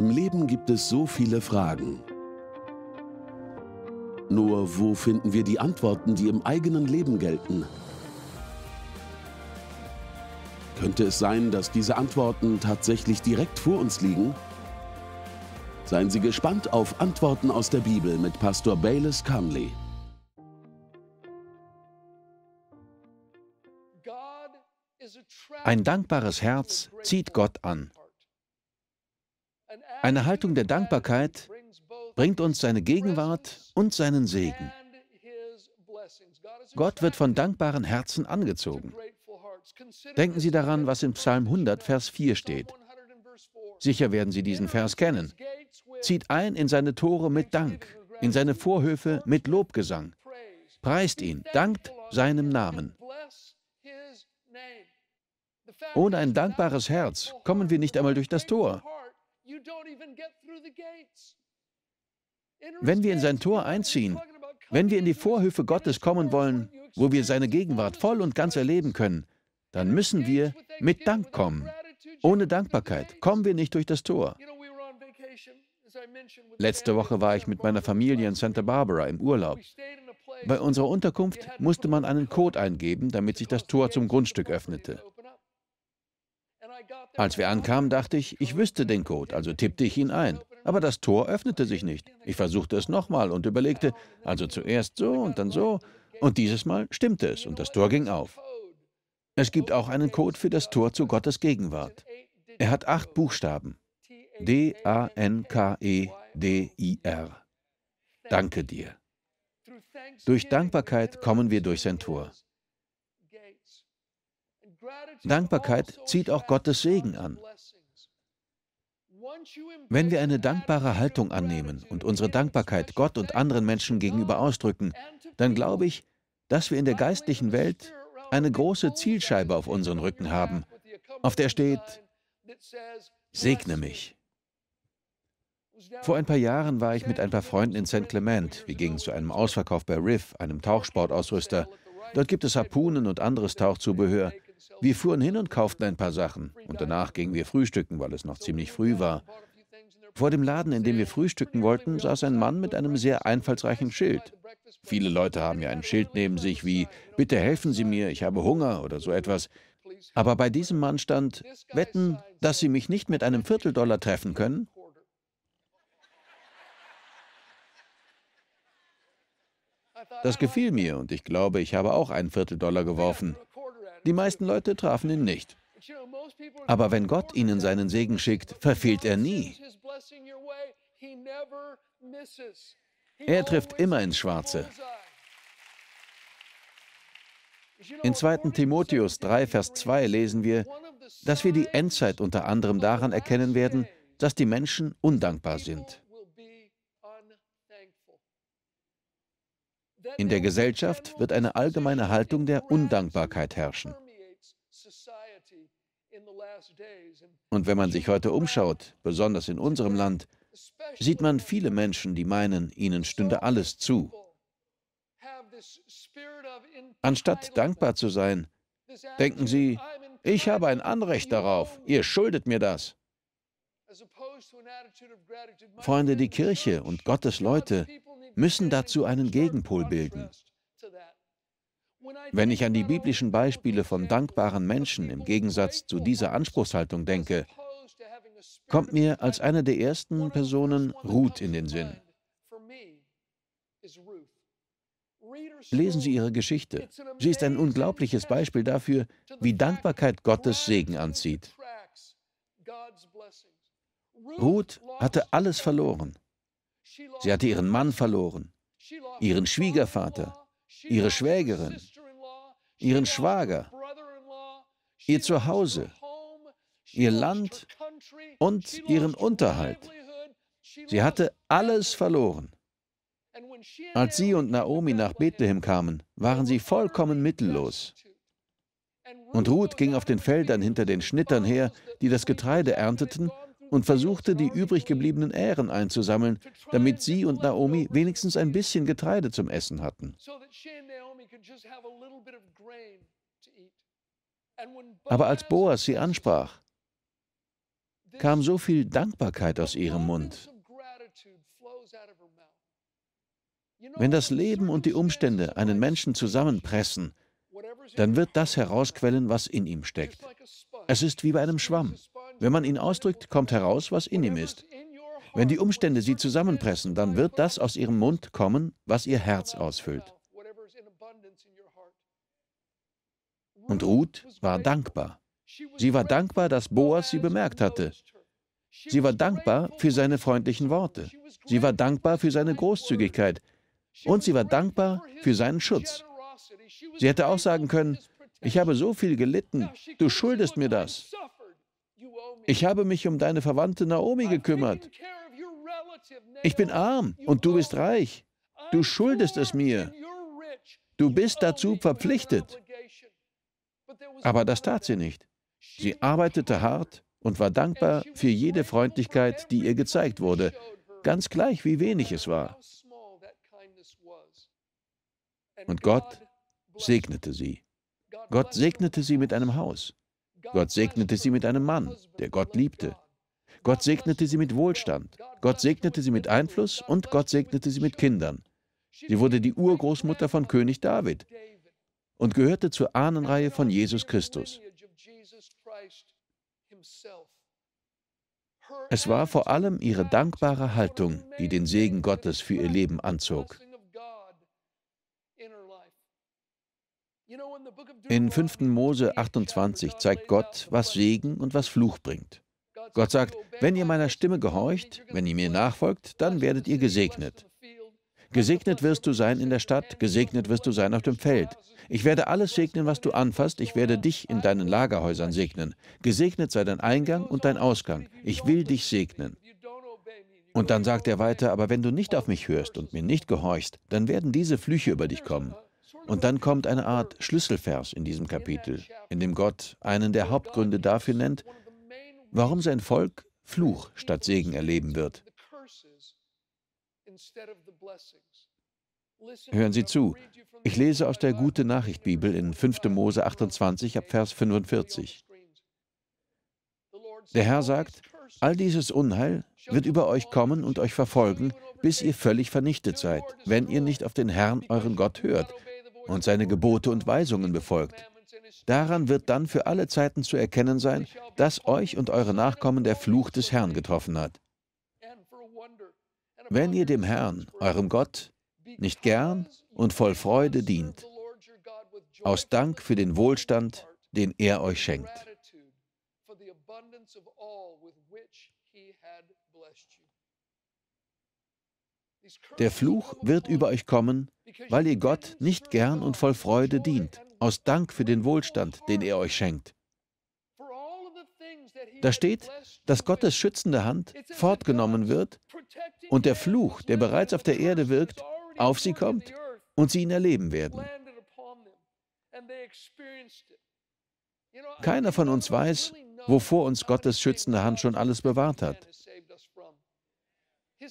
Im Leben gibt es so viele Fragen. Nur wo finden wir die Antworten, die im eigenen Leben gelten? Könnte es sein, dass diese Antworten tatsächlich direkt vor uns liegen? Seien Sie gespannt auf Antworten aus der Bibel mit Pastor Bayless Conley. Ein dankbares Herz zieht Gott an. Eine Haltung der Dankbarkeit bringt uns seine Gegenwart und seinen Segen. Gott wird von dankbaren Herzen angezogen. Denken Sie daran, was im Psalm 100, Vers 4 steht. Sicher werden Sie diesen Vers kennen. Zieht ein in seine Tore mit Dank, in seine Vorhöfe mit Lobgesang. Preist ihn, dankt seinem Namen. Ohne ein dankbares Herz kommen wir nicht einmal durch das Tor. Wenn wir in sein Tor einziehen, wenn wir in die Vorhöfe Gottes kommen wollen, wo wir seine Gegenwart voll und ganz erleben können, dann müssen wir mit Dank kommen. Ohne Dankbarkeit kommen wir nicht durch das Tor. Letzte Woche war ich mit meiner Familie in Santa Barbara im Urlaub. Bei unserer Unterkunft musste man einen Code eingeben, damit sich das Tor zum Grundstück öffnete. Als wir ankamen, dachte ich, ich wüsste den Code, also tippte ich ihn ein. Aber das Tor öffnete sich nicht. Ich versuchte es nochmal und überlegte, also zuerst so und dann so. Und dieses Mal stimmte es und das Tor ging auf. Es gibt auch einen Code für das Tor zu Gottes Gegenwart. Er hat acht Buchstaben. D-A-N-K-E-D-I-R. Danke dir. Durch Dankbarkeit kommen wir durch sein Tor. Dankbarkeit zieht auch Gottes Segen an. Wenn wir eine dankbare Haltung annehmen und unsere Dankbarkeit Gott und anderen Menschen gegenüber ausdrücken, dann glaube ich, dass wir in der geistlichen Welt eine große Zielscheibe auf unseren Rücken haben, auf der steht, segne mich. Vor ein paar Jahren war ich mit ein paar Freunden in St. Clement. Wir gingen zu einem Ausverkauf bei Riff, einem Tauchsportausrüster. Dort gibt es Harpunen und anderes Tauchzubehör. Wir fuhren hin und kauften ein paar Sachen. Und danach gingen wir frühstücken, weil es noch ziemlich früh war. Vor dem Laden, in dem wir frühstücken wollten, saß ein Mann mit einem sehr einfallsreichen Schild. Viele Leute haben ja ein Schild neben sich wie Bitte helfen Sie mir, ich habe Hunger oder so etwas. Aber bei diesem Mann stand Wetten, dass Sie mich nicht mit einem Vierteldollar treffen können? Das gefiel mir und ich glaube, ich habe auch einen Vierteldollar geworfen. Die meisten Leute trafen ihn nicht. Aber wenn Gott ihnen seinen Segen schickt, verfehlt er nie. Er trifft immer ins Schwarze. In 2. Timotheus 3, Vers 2 lesen wir, dass wir die Endzeit unter anderem daran erkennen werden, dass die Menschen undankbar sind. In der Gesellschaft wird eine allgemeine Haltung der Undankbarkeit herrschen. Und wenn man sich heute umschaut, besonders in unserem Land, sieht man viele Menschen, die meinen, ihnen stünde alles zu. Anstatt dankbar zu sein, denken sie, ich habe ein Anrecht darauf, ihr schuldet mir das. Freunde, die Kirche und Gottes Leute müssen dazu einen Gegenpol bilden. Wenn ich an die biblischen Beispiele von dankbaren Menschen im Gegensatz zu dieser Anspruchshaltung denke, kommt mir als eine der ersten Personen Ruth in den Sinn. Lesen Sie ihre Geschichte. Sie ist ein unglaubliches Beispiel dafür, wie Dankbarkeit Gottes Segen anzieht. Ruth hatte alles verloren. Sie hatte ihren Mann verloren, ihren Schwiegervater, ihre Schwägerin, ihren Schwager, ihr Zuhause, ihr Land und ihren Unterhalt. Sie hatte alles verloren. Als sie und Naomi nach Bethlehem kamen, waren sie vollkommen mittellos. Und Ruth ging auf den Feldern hinter den Schnittern her, die das Getreide ernteten, und versuchte, die übrig gebliebenen Ähren einzusammeln, damit sie und Naomi wenigstens ein bisschen Getreide zum Essen hatten. Aber als Boas sie ansprach, kam so viel Dankbarkeit aus ihrem Mund. Wenn das Leben und die Umstände einen Menschen zusammenpressen, dann wird das herausquellen, was in ihm steckt. Es ist wie bei einem Schwamm. Wenn man ihn ausdrückt, kommt heraus, was in ihm ist. Wenn die Umstände sie zusammenpressen, dann wird das aus ihrem Mund kommen, was ihr Herz ausfüllt. Und Ruth war dankbar. Sie war dankbar, dass Boas sie bemerkt hatte. Sie war dankbar für seine freundlichen Worte. Sie war dankbar für seine Großzügigkeit. Und sie war dankbar für seinen Schutz. Sie hätte auch sagen können, ich habe so viel gelitten, du schuldest mir das. Ich habe mich um deine Verwandte Naomi gekümmert. Ich bin arm und du bist reich. Du schuldest es mir. Du bist dazu verpflichtet. Aber das tat sie nicht. Sie arbeitete hart und war dankbar für jede Freundlichkeit, die ihr gezeigt wurde, ganz gleich wie wenig es war. Und Gott segnete sie. Gott segnete sie mit einem Haus. Gott segnete sie mit einem Mann, der Gott liebte. Gott segnete sie mit Wohlstand. Gott segnete sie mit Einfluss und Gott segnete sie mit Kindern. Sie wurde die Urgroßmutter von König David und gehörte zur Ahnenreihe von Jesus Christus. Es war vor allem ihre dankbare Haltung, die den Segen Gottes für ihr Leben anzog. In 5. Mose 28 zeigt Gott, was Segen und was Fluch bringt. Gott sagt, wenn ihr meiner Stimme gehorcht, wenn ihr mir nachfolgt, dann werdet ihr gesegnet. Gesegnet wirst du sein in der Stadt, gesegnet wirst du sein auf dem Feld. Ich werde alles segnen, was du anfasst, ich werde dich in deinen Lagerhäusern segnen. Gesegnet sei dein Eingang und dein Ausgang, ich will dich segnen. Und dann sagt er weiter, aber wenn du nicht auf mich hörst und mir nicht gehorchst, dann werden diese Flüche über dich kommen. Und dann kommt eine Art Schlüsselvers in diesem Kapitel, in dem Gott einen der Hauptgründe dafür nennt, warum sein Volk Fluch statt Segen erleben wird. Hören Sie zu. Ich lese aus der Gute Nachricht Bibel in 5. Mose 28 ab Vers 45. Der Herr sagt, all dieses Unheil wird über euch kommen und euch verfolgen, bis ihr völlig vernichtet seid, wenn ihr nicht auf den Herrn, euren Gott, hört und seine Gebote und Weisungen befolgt. Daran wird dann für alle Zeiten zu erkennen sein, dass euch und eure Nachkommen der Fluch des Herrn getroffen hat. Wenn ihr dem Herrn, eurem Gott, nicht gern und voll Freude dient, aus Dank für den Wohlstand, den er euch schenkt. Der Fluch wird über euch kommen, weil ihr Gott nicht gern und voll Freude dient, aus Dank für den Wohlstand, den er euch schenkt. Da steht, dass Gottes schützende Hand fortgenommen wird und der Fluch, der bereits auf der Erde wirkt, auf sie kommt und sie ihn erleben werden. Keiner von uns weiß, wovor uns Gottes schützende Hand schon alles bewahrt hat.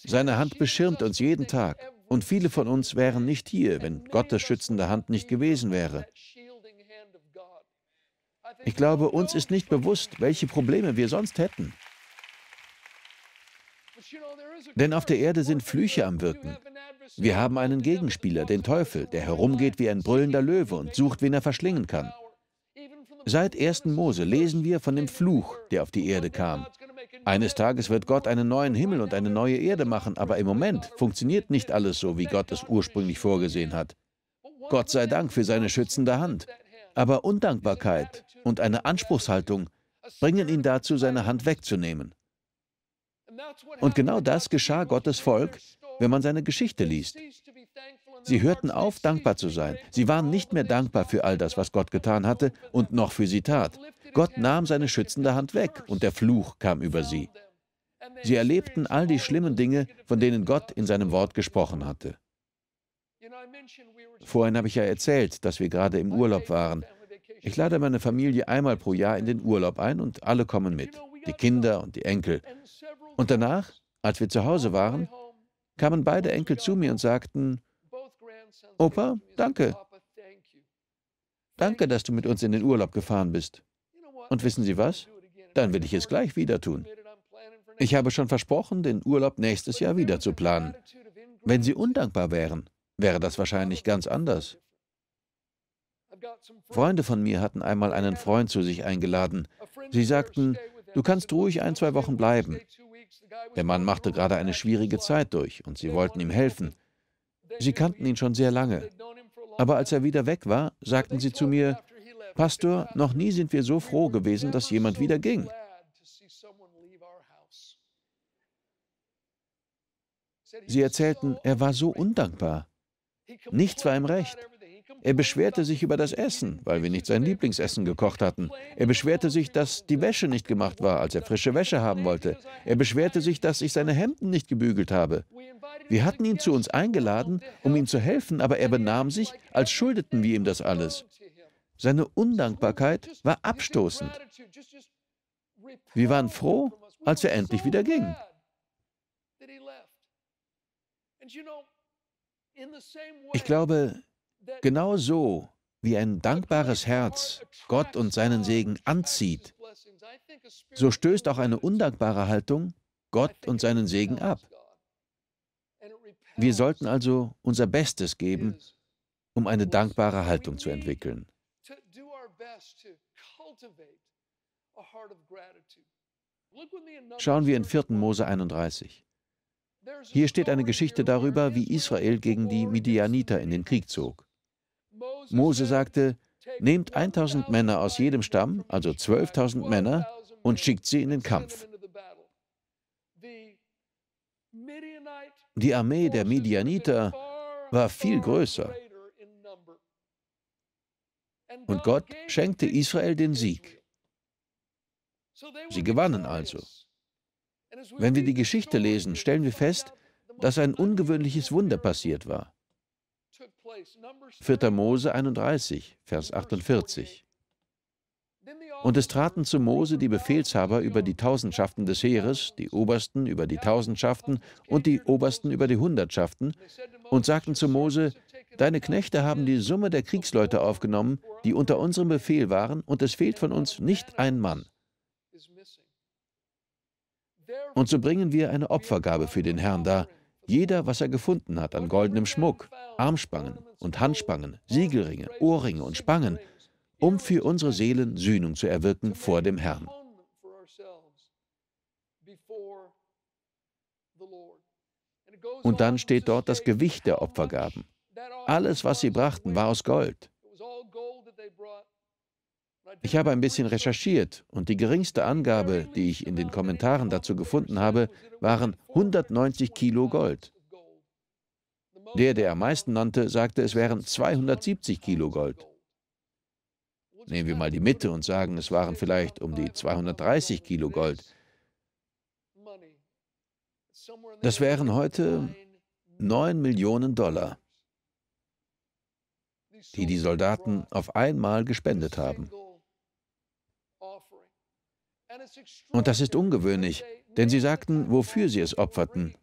Seine Hand beschirmt uns jeden Tag. Und viele von uns wären nicht hier, wenn Gottes schützende Hand nicht gewesen wäre. Ich glaube, uns ist nicht bewusst, welche Probleme wir sonst hätten. Denn auf der Erde sind Flüche am Wirken. Wir haben einen Gegenspieler, den Teufel, der herumgeht wie ein brüllender Löwe und sucht, wen er verschlingen kann. Seit 1. Mose lesen wir von dem Fluch, der auf die Erde kam. Eines Tages wird Gott einen neuen Himmel und eine neue Erde machen, aber im Moment funktioniert nicht alles so, wie Gott es ursprünglich vorgesehen hat. Gott sei Dank für seine schützende Hand. Aber Undankbarkeit und eine Anspruchshaltung bringen ihn dazu, seine Hand wegzunehmen. Und genau das geschah Gottes Volk, wenn man seine Geschichte liest. Sie hörten auf, dankbar zu sein. Sie waren nicht mehr dankbar für all das, was Gott getan hatte und noch für sie tat. Gott nahm seine schützende Hand weg und der Fluch kam über sie. Sie erlebten all die schlimmen Dinge, von denen Gott in seinem Wort gesprochen hatte. Vorhin habe ich ja erzählt, dass wir gerade im Urlaub waren. Ich lade meine Familie einmal pro Jahr in den Urlaub ein und alle kommen mit, die Kinder und die Enkel. Und danach, als wir zu Hause waren, kamen beide Enkel zu mir und sagten, Opa, danke. Danke, dass du mit uns in den Urlaub gefahren bist. Und wissen Sie was? Dann will ich es gleich wieder tun. Ich habe schon versprochen, den Urlaub nächstes Jahr wieder zu planen. Wenn Sie undankbar wären, wäre das wahrscheinlich ganz anders. Freunde von mir hatten einmal einen Freund zu sich eingeladen. Sie sagten, du kannst ruhig ein, zwei Wochen bleiben. Der Mann machte gerade eine schwierige Zeit durch und sie wollten ihm helfen. Sie kannten ihn schon sehr lange. Aber als er wieder weg war, sagten sie zu mir, Pastor, noch nie sind wir so froh gewesen, dass jemand wieder ging. Sie erzählten, er war so undankbar. Nichts war ihm recht. Er beschwerte sich über das Essen, weil wir nicht sein Lieblingsessen gekocht hatten. Er beschwerte sich, dass die Wäsche nicht gemacht war, als er frische Wäsche haben wollte. Er beschwerte sich, dass ich seine Hemden nicht gebügelt habe. Wir hatten ihn zu uns eingeladen, um ihm zu helfen, aber er benahm sich, als schuldeten wir ihm das alles. Seine Undankbarkeit war abstoßend. Wir waren froh, als er endlich wieder ging. Ich glaube, genau so wie ein dankbares Herz Gott und seinen Segen anzieht, so stößt auch eine undankbare Haltung Gott und seinen Segen ab. Wir sollten also unser Bestes geben, um eine dankbare Haltung zu entwickeln to do our best to cultivate a heart of gratitude. Schauen wir in 4. Mose 31. Hier steht eine Geschichte darüber, wie Israel gegen die Midianiter in den Krieg zog. Mose sagte, nehmt 1000 Männer aus jedem Stamm, also 12.000 Männer, und schickt sie in den Kampf. Die Armee der Midianiter war viel größer. Und Gott schenkte Israel den Sieg. Sie gewannen also. Wenn wir die Geschichte lesen, stellen wir fest, dass ein ungewöhnliches Wunder passiert war. 4. Mose 31, Vers 48. Und es traten zu Mose die Befehlshaber über die Tausendschaften des Heeres, die Obersten über die Tausendschaften und die Obersten über die Hundertschaften, und sagten zu Mose, Deine Knechte haben die Summe der Kriegsleute aufgenommen, die unter unserem Befehl waren, und es fehlt von uns nicht ein Mann. Und so bringen wir eine Opfergabe für den Herrn dar, jeder, was er gefunden hat an goldenem Schmuck, Armspangen und Handspangen, Siegelringe, Ohrringe und Spangen, um für unsere Seelen Sühnung zu erwirken vor dem Herrn. Und dann steht dort das Gewicht der Opfergaben. Alles, was sie brachten, war aus Gold. Ich habe ein bisschen recherchiert und die geringste Angabe, die ich in den Kommentaren dazu gefunden habe, waren 190 Kilo Gold. Der, der am meisten nannte, sagte, es wären 270 Kilo Gold. Nehmen wir mal die Mitte und sagen, es waren vielleicht um die 230 Kilo Gold. Das wären heute 9 Millionen Dollar die die Soldaten auf einmal gespendet haben. Und das ist ungewöhnlich, denn sie sagten, wofür sie es opferten.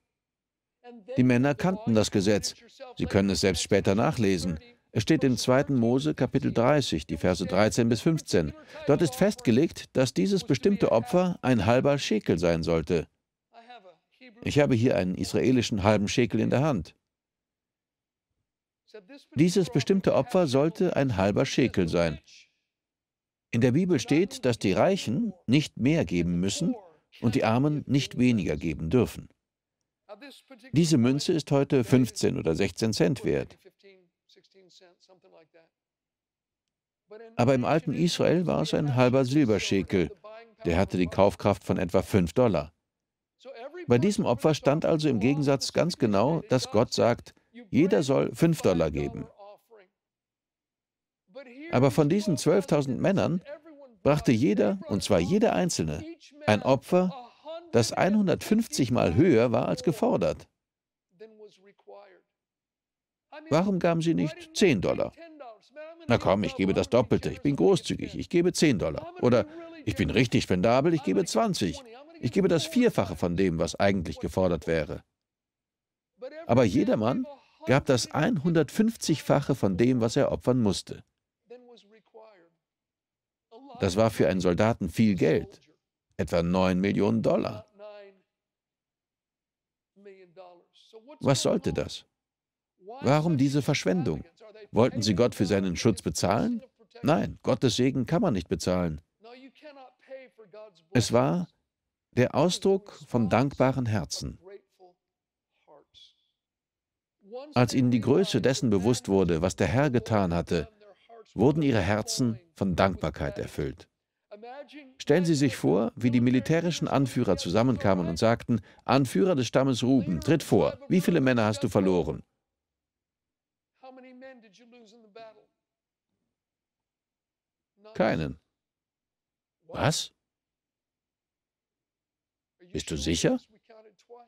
Die Männer kannten das Gesetz. Sie können es selbst später nachlesen. Es steht im 2. Mose Kapitel 30, die Verse 13 bis 15. Dort ist festgelegt, dass dieses bestimmte Opfer ein halber Schekel sein sollte. Ich habe hier einen israelischen halben Schekel in der Hand. Dieses bestimmte Opfer sollte ein halber Schekel sein. In der Bibel steht, dass die Reichen nicht mehr geben müssen und die Armen nicht weniger geben dürfen. Diese Münze ist heute 15 oder 16 Cent wert. Aber im alten Israel war es ein halber Silberschekel, der hatte die Kaufkraft von etwa 5 Dollar. Bei diesem Opfer stand also im Gegensatz ganz genau, dass Gott sagt, jeder soll 5 Dollar geben. Aber von diesen 12.000 Männern brachte jeder, und zwar jeder Einzelne, ein Opfer, das 150 Mal höher war als gefordert. Warum gaben sie nicht 10 Dollar? Na komm, ich gebe das Doppelte, ich bin großzügig, ich gebe 10 Dollar. Oder ich bin richtig spendabel, ich gebe 20. Ich gebe das Vierfache von dem, was eigentlich gefordert wäre. Aber jedermann gab das 150-fache von dem, was er opfern musste. Das war für einen Soldaten viel Geld, etwa 9 Millionen Dollar. Was sollte das? Warum diese Verschwendung? Wollten sie Gott für seinen Schutz bezahlen? Nein, Gottes Segen kann man nicht bezahlen. Es war der Ausdruck von dankbaren Herzen. Als ihnen die Größe dessen bewusst wurde, was der Herr getan hatte, wurden ihre Herzen von Dankbarkeit erfüllt. Stellen Sie sich vor, wie die militärischen Anführer zusammenkamen und sagten, Anführer des Stammes Ruben, tritt vor, wie viele Männer hast du verloren? Keinen. Was? Bist du sicher?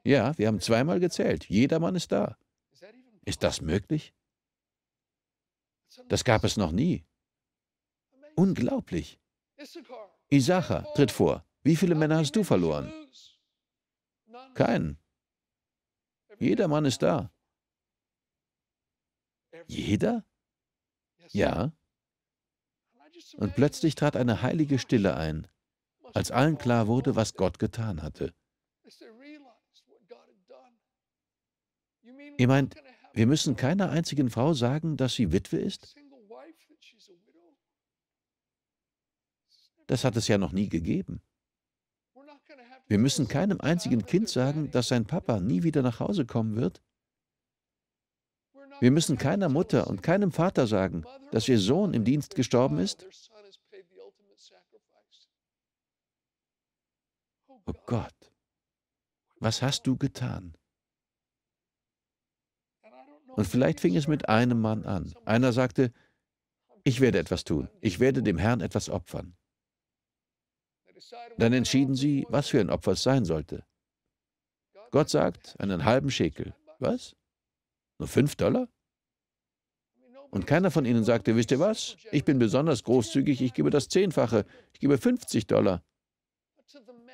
Ja, wir haben zweimal gezählt. Jedermann ist da. Ist das möglich? Das gab es noch nie. Unglaublich. Isachar, tritt vor. Wie viele Männer hast du verloren? Keinen. Jeder Mann ist da. Jeder? Ja. Und plötzlich trat eine heilige Stille ein, als allen klar wurde, was Gott getan hatte. Ihr meint, wir müssen keiner einzigen Frau sagen, dass sie Witwe ist? Das hat es ja noch nie gegeben. Wir müssen keinem einzigen Kind sagen, dass sein Papa nie wieder nach Hause kommen wird. Wir müssen keiner Mutter und keinem Vater sagen, dass ihr Sohn im Dienst gestorben ist. Oh Gott, was hast du getan? Und vielleicht fing es mit einem Mann an. Einer sagte, ich werde etwas tun, ich werde dem Herrn etwas opfern. Dann entschieden sie, was für ein Opfer es sein sollte. Gott sagt, einen halben Schekel. Was? Nur fünf Dollar? Und keiner von ihnen sagte, wisst ihr was? Ich bin besonders großzügig, ich gebe das Zehnfache, ich gebe 50 Dollar.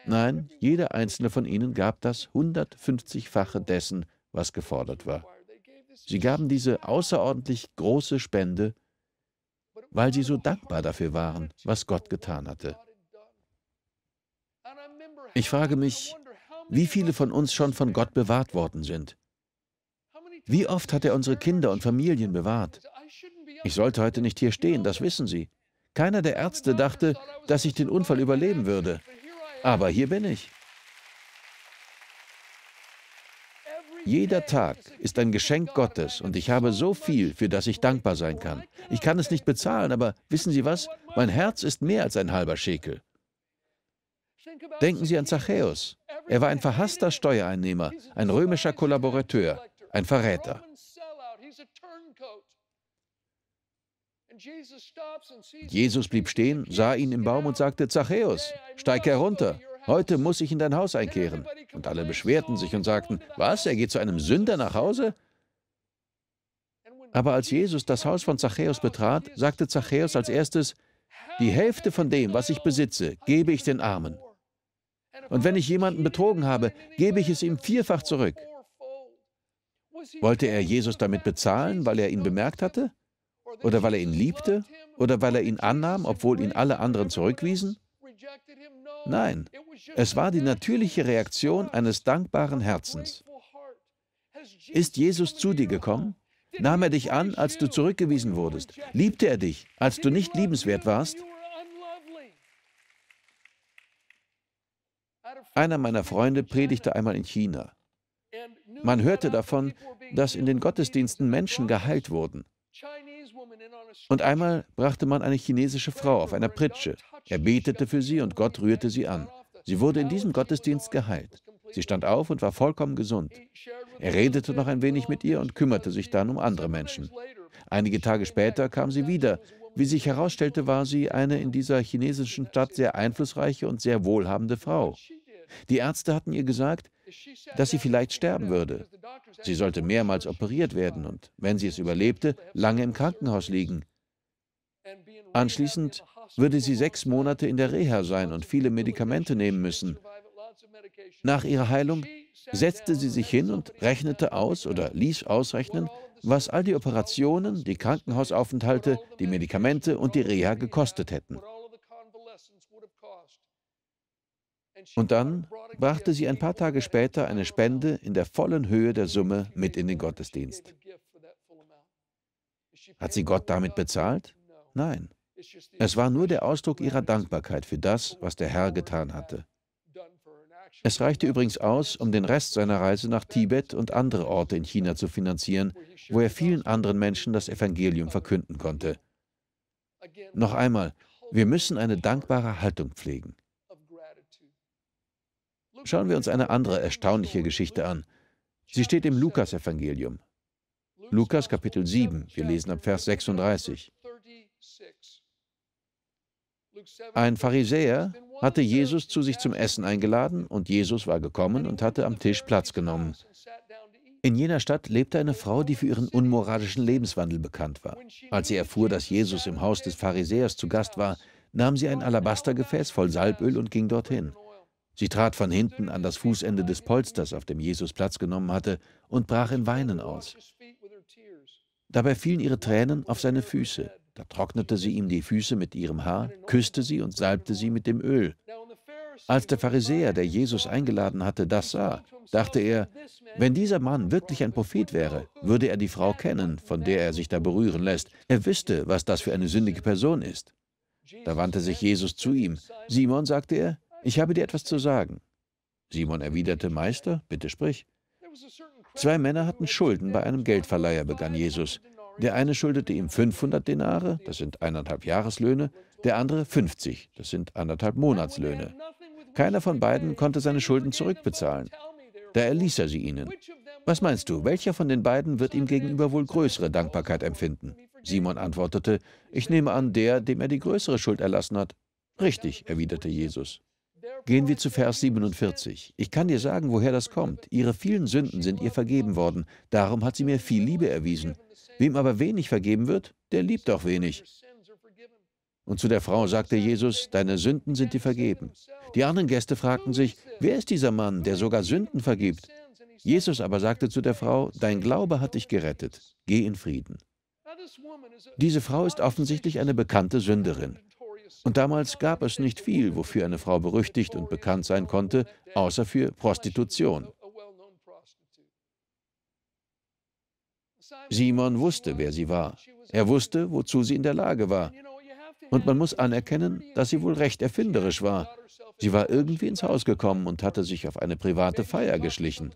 Nein, jeder einzelne von ihnen gab das 150-fache dessen, was gefordert war. Sie gaben diese außerordentlich große Spende, weil sie so dankbar dafür waren, was Gott getan hatte. Ich frage mich, wie viele von uns schon von Gott bewahrt worden sind. Wie oft hat er unsere Kinder und Familien bewahrt? Ich sollte heute nicht hier stehen, das wissen Sie. Keiner der Ärzte dachte, dass ich den Unfall überleben würde. Aber hier bin ich. Jeder Tag ist ein Geschenk Gottes und ich habe so viel, für das ich dankbar sein kann. Ich kann es nicht bezahlen, aber wissen Sie was? Mein Herz ist mehr als ein halber Schekel. Denken Sie an Zachäus. Er war ein verhasster Steuereinnehmer, ein römischer Kollaborateur, ein Verräter. Jesus blieb stehen, sah ihn im Baum und sagte, Zachäus, steig herunter, heute muss ich in dein Haus einkehren. Und alle beschwerten sich und sagten, was, er geht zu einem Sünder nach Hause? Aber als Jesus das Haus von Zachäus betrat, sagte Zachäus als erstes, die Hälfte von dem, was ich besitze, gebe ich den Armen. Und wenn ich jemanden betrogen habe, gebe ich es ihm vierfach zurück. Wollte er Jesus damit bezahlen, weil er ihn bemerkt hatte? Oder weil er ihn liebte? Oder weil er ihn annahm, obwohl ihn alle anderen zurückwiesen? Nein, es war die natürliche Reaktion eines dankbaren Herzens. Ist Jesus zu dir gekommen? Nahm er dich an, als du zurückgewiesen wurdest? Liebte er dich, als du nicht liebenswert warst? Einer meiner Freunde predigte einmal in China. Man hörte davon, dass in den Gottesdiensten Menschen geheilt wurden. Und einmal brachte man eine chinesische Frau auf einer Pritsche. Er betete für sie und Gott rührte sie an. Sie wurde in diesem Gottesdienst geheilt. Sie stand auf und war vollkommen gesund. Er redete noch ein wenig mit ihr und kümmerte sich dann um andere Menschen. Einige Tage später kam sie wieder. Wie sich herausstellte, war sie eine in dieser chinesischen Stadt sehr einflussreiche und sehr wohlhabende Frau. Die Ärzte hatten ihr gesagt, dass sie vielleicht sterben würde. Sie sollte mehrmals operiert werden und, wenn sie es überlebte, lange im Krankenhaus liegen. Anschließend würde sie sechs Monate in der Reha sein und viele Medikamente nehmen müssen. Nach ihrer Heilung setzte sie sich hin und rechnete aus oder ließ ausrechnen, was all die Operationen, die Krankenhausaufenthalte, die Medikamente und die Reha gekostet hätten. Und dann brachte sie ein paar Tage später eine Spende in der vollen Höhe der Summe mit in den Gottesdienst. Hat sie Gott damit bezahlt? Nein. Es war nur der Ausdruck ihrer Dankbarkeit für das, was der Herr getan hatte. Es reichte übrigens aus, um den Rest seiner Reise nach Tibet und andere Orte in China zu finanzieren, wo er vielen anderen Menschen das Evangelium verkünden konnte. Noch einmal, wir müssen eine dankbare Haltung pflegen. Schauen wir uns eine andere erstaunliche Geschichte an. Sie steht im Lukasevangelium. Lukas Kapitel 7, wir lesen ab Vers 36. Ein Pharisäer hatte Jesus zu sich zum Essen eingeladen und Jesus war gekommen und hatte am Tisch Platz genommen. In jener Stadt lebte eine Frau, die für ihren unmoralischen Lebenswandel bekannt war. Als sie erfuhr, dass Jesus im Haus des Pharisäers zu Gast war, nahm sie ein Alabastergefäß voll Salböl und ging dorthin. Sie trat von hinten an das Fußende des Polsters, auf dem Jesus Platz genommen hatte, und brach in Weinen aus. Dabei fielen ihre Tränen auf seine Füße. Da trocknete sie ihm die Füße mit ihrem Haar, küsste sie und salbte sie mit dem Öl. Als der Pharisäer, der Jesus eingeladen hatte, das sah, dachte er, wenn dieser Mann wirklich ein Prophet wäre, würde er die Frau kennen, von der er sich da berühren lässt. Er wüsste, was das für eine sündige Person ist. Da wandte sich Jesus zu ihm. Simon, sagte er, ich habe dir etwas zu sagen. Simon erwiderte, Meister, bitte sprich. Zwei Männer hatten Schulden bei einem Geldverleiher, begann Jesus. Der eine schuldete ihm 500 Denare, das sind eineinhalb Jahreslöhne, der andere 50, das sind anderthalb Monatslöhne. Keiner von beiden konnte seine Schulden zurückbezahlen. Da erließ er sie ihnen. Was meinst du, welcher von den beiden wird ihm gegenüber wohl größere Dankbarkeit empfinden? Simon antwortete, ich nehme an, der, dem er die größere Schuld erlassen hat. Richtig, erwiderte Jesus. Gehen wir zu Vers 47. Ich kann dir sagen, woher das kommt. Ihre vielen Sünden sind ihr vergeben worden. Darum hat sie mir viel Liebe erwiesen. Wem aber wenig vergeben wird, der liebt auch wenig. Und zu der Frau sagte Jesus, deine Sünden sind dir vergeben. Die anderen Gäste fragten sich, wer ist dieser Mann, der sogar Sünden vergibt? Jesus aber sagte zu der Frau, dein Glaube hat dich gerettet, geh in Frieden. Diese Frau ist offensichtlich eine bekannte Sünderin. Und damals gab es nicht viel, wofür eine Frau berüchtigt und bekannt sein konnte, außer für Prostitution. Simon wusste, wer sie war. Er wusste, wozu sie in der Lage war. Und man muss anerkennen, dass sie wohl recht erfinderisch war. Sie war irgendwie ins Haus gekommen und hatte sich auf eine private Feier geschlichen.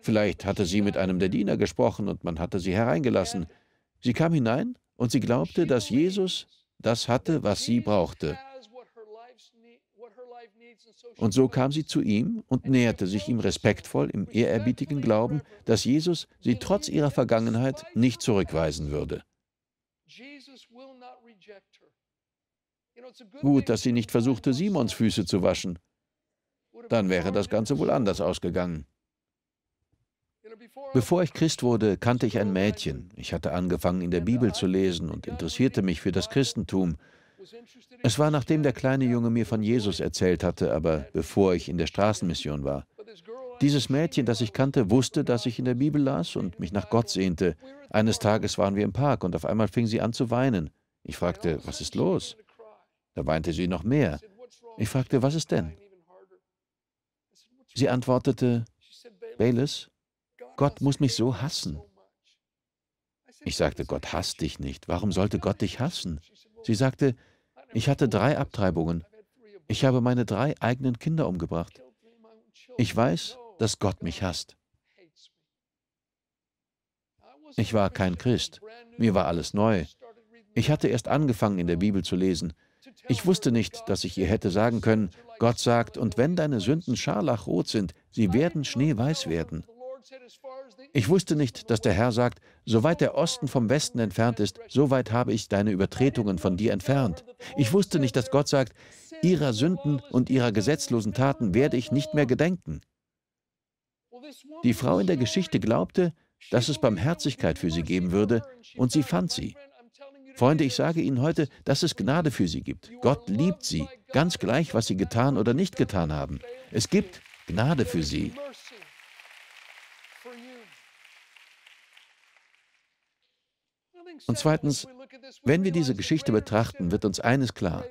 Vielleicht hatte sie mit einem der Diener gesprochen und man hatte sie hereingelassen. Sie kam hinein und sie glaubte, dass Jesus das hatte, was sie brauchte. Und so kam sie zu ihm und näherte sich ihm respektvoll im ehrerbietigen Glauben, dass Jesus sie trotz ihrer Vergangenheit nicht zurückweisen würde. Gut, dass sie nicht versuchte, Simons Füße zu waschen. Dann wäre das Ganze wohl anders ausgegangen. Bevor ich Christ wurde, kannte ich ein Mädchen. Ich hatte angefangen, in der Bibel zu lesen und interessierte mich für das Christentum. Es war nachdem der kleine Junge mir von Jesus erzählt hatte, aber bevor ich in der Straßenmission war. Dieses Mädchen, das ich kannte, wusste, dass ich in der Bibel las und mich nach Gott sehnte. Eines Tages waren wir im Park und auf einmal fing sie an zu weinen. Ich fragte, was ist los? Da weinte sie noch mehr. Ich fragte, was ist denn? Sie antwortete, Bayless, Gott muss mich so hassen. Ich sagte, Gott hasst dich nicht. Warum sollte Gott dich hassen? Sie sagte, ich hatte drei Abtreibungen. Ich habe meine drei eigenen Kinder umgebracht. Ich weiß, dass Gott mich hasst. Ich war kein Christ. Mir war alles neu. Ich hatte erst angefangen, in der Bibel zu lesen. Ich wusste nicht, dass ich ihr hätte sagen können, Gott sagt, und wenn deine Sünden scharlachrot sind, sie werden schneeweiß werden. Ich wusste nicht, dass der Herr sagt, soweit der Osten vom Westen entfernt ist, so weit habe ich deine Übertretungen von dir entfernt. Ich wusste nicht, dass Gott sagt, ihrer Sünden und ihrer gesetzlosen Taten werde ich nicht mehr gedenken. Die Frau in der Geschichte glaubte, dass es Barmherzigkeit für sie geben würde, und sie fand sie. Freunde, ich sage Ihnen heute, dass es Gnade für sie gibt. Gott liebt sie, ganz gleich, was sie getan oder nicht getan haben. Es gibt Gnade für sie. Und zweitens, wenn wir diese Geschichte betrachten, wird uns eines klar.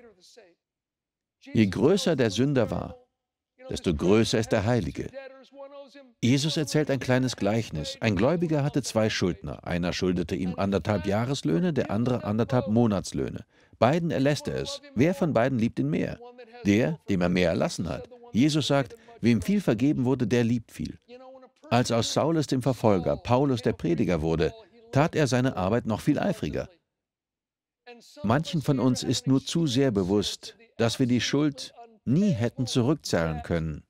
Je größer der Sünder war, desto größer ist der Heilige. Jesus erzählt ein kleines Gleichnis. Ein Gläubiger hatte zwei Schuldner. Einer schuldete ihm anderthalb Jahreslöhne, der andere anderthalb Monatslöhne. Beiden erlässt er es. Wer von beiden liebt ihn mehr? Der, dem er mehr erlassen hat. Jesus sagt, wem viel vergeben wurde, der liebt viel. Als aus Saulus dem Verfolger Paulus der Prediger wurde, tat er seine Arbeit noch viel eifriger. Manchen von uns ist nur zu sehr bewusst, dass wir die Schuld nie hätten zurückzahlen können,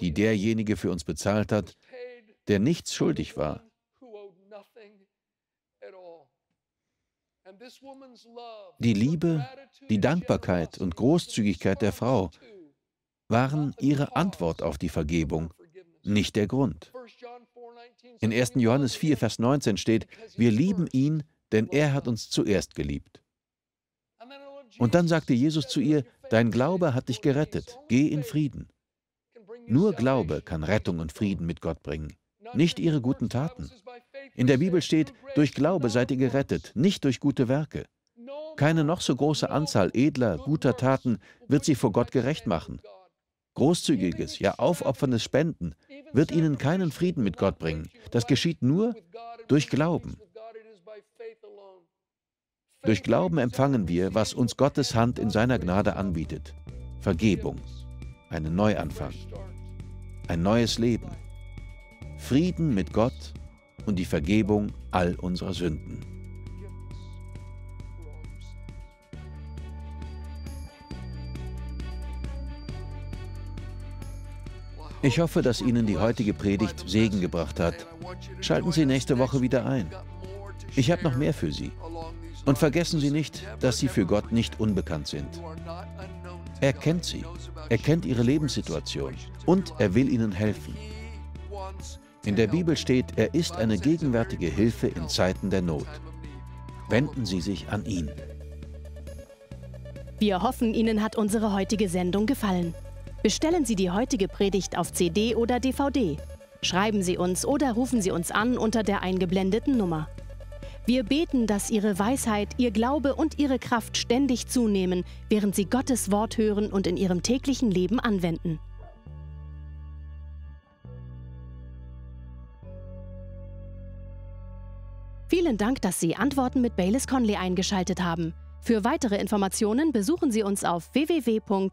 die derjenige für uns bezahlt hat, der nichts schuldig war. Die Liebe, die Dankbarkeit und Großzügigkeit der Frau waren ihre Antwort auf die Vergebung, nicht der Grund. In 1. Johannes 4, Vers 19 steht, wir lieben ihn, denn er hat uns zuerst geliebt. Und dann sagte Jesus zu ihr, dein Glaube hat dich gerettet, geh in Frieden. Nur Glaube kann Rettung und Frieden mit Gott bringen, nicht ihre guten Taten. In der Bibel steht, durch Glaube seid ihr gerettet, nicht durch gute Werke. Keine noch so große Anzahl edler, guter Taten wird sie vor Gott gerecht machen. Großzügiges, ja aufopferndes Spenden wird ihnen keinen Frieden mit Gott bringen. Das geschieht nur durch Glauben. Durch Glauben empfangen wir, was uns Gottes Hand in seiner Gnade anbietet. Vergebung, einen Neuanfang, ein neues Leben, Frieden mit Gott und die Vergebung all unserer Sünden. Ich hoffe, dass Ihnen die heutige Predigt Segen gebracht hat. Schalten Sie nächste Woche wieder ein. Ich habe noch mehr für Sie. Und vergessen Sie nicht, dass Sie für Gott nicht unbekannt sind. Er kennt Sie, er kennt Ihre Lebenssituation und er will Ihnen helfen. In der Bibel steht, er ist eine gegenwärtige Hilfe in Zeiten der Not. Wenden Sie sich an ihn. Wir hoffen, Ihnen hat unsere heutige Sendung gefallen. Bestellen Sie die heutige Predigt auf CD oder DVD. Schreiben Sie uns oder rufen Sie uns an unter der eingeblendeten Nummer. Wir beten, dass Ihre Weisheit, Ihr Glaube und Ihre Kraft ständig zunehmen, während Sie Gottes Wort hören und in Ihrem täglichen Leben anwenden. Vielen Dank, dass Sie Antworten mit Baylis Conley eingeschaltet haben. Für weitere Informationen besuchen Sie uns auf www.baylis-conley.de.